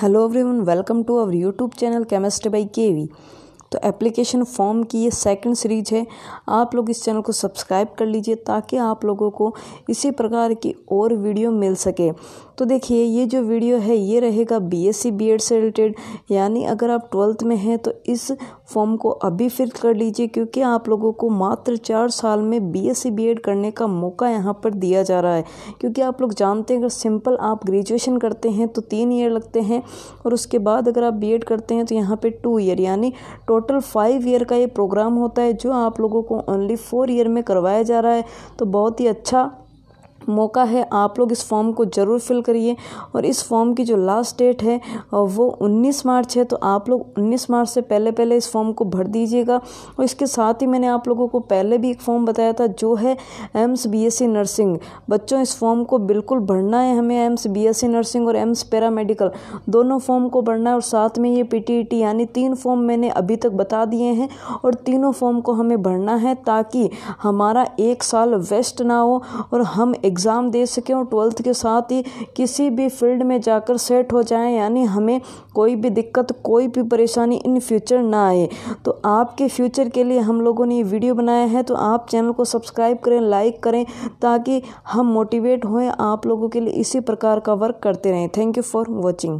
Hello everyone, welcome to our YouTube channel Chemistry by KV. तो application form की ये second series है आप लोग इस चैनल को सब्सक्राइब कर लीजिए ताकि आप लोगों को इसी प्रकार की और वीडियो मिल सके तो देखिए ये जो वीडियो है ये रहेगा बीएससी बीएड से रिलेटेड यानी अगर आप ट्वेल्थ में हैं तो इस फॉर्म को अभी फिल कर लीजिए क्योंकि आप लोगों को मात्र चार साल में बीएससी बीएड करने का मौका यहाँ पर दिया जा रहा है क्योंकि आप लोग जानते हैं अगर सिंपल आप ग्रेजुएशन करते हैं तो तीन ईयर लगते हैं और उसके बाद अगर आप बी करते हैं तो यहाँ पर टू ईयर यानी टोटल टोटल फाइव ईयर का ये प्रोग्राम होता है जो आप लोगों को ओनली फोर ईयर में करवाया जा रहा है तो बहुत ही अच्छा मौका है आप लोग इस फॉर्म को ज़रूर फिल करिए और इस फॉर्म की जो लास्ट डेट है वो 19 मार्च है तो आप लोग 19 मार्च से पहले पहले इस फॉर्म को भर दीजिएगा और इसके साथ ही मैंने आप लोगों को पहले भी एक फॉर्म बताया था जो है एम्स बीएससी नर्सिंग बच्चों इस फॉर्म को बिल्कुल भरना है हमें एम्स बी नर्सिंग और एम्स पैरामेडिकल दोनों फॉर्म को भरना है और साथ में ये पी यानी तीन फॉर्म मैंने अभी तक बता दिए हैं और तीनों फॉर्म को हमें भरना है ताकि हमारा एक साल वेस्ट ना हो और हम एग्ज़ाम दे सकें और ट्वेल्थ के साथ ही किसी भी फील्ड में जाकर सेट हो जाएं यानी हमें कोई भी दिक्कत कोई भी परेशानी इन फ्यूचर ना आए तो आपके फ्यूचर के लिए हम लोगों ने ये वीडियो बनाया है तो आप चैनल को सब्सक्राइब करें लाइक करें ताकि हम मोटिवेट होएं आप लोगों के लिए इसी प्रकार का वर्क करते रहें थैंक यू फॉर वॉचिंग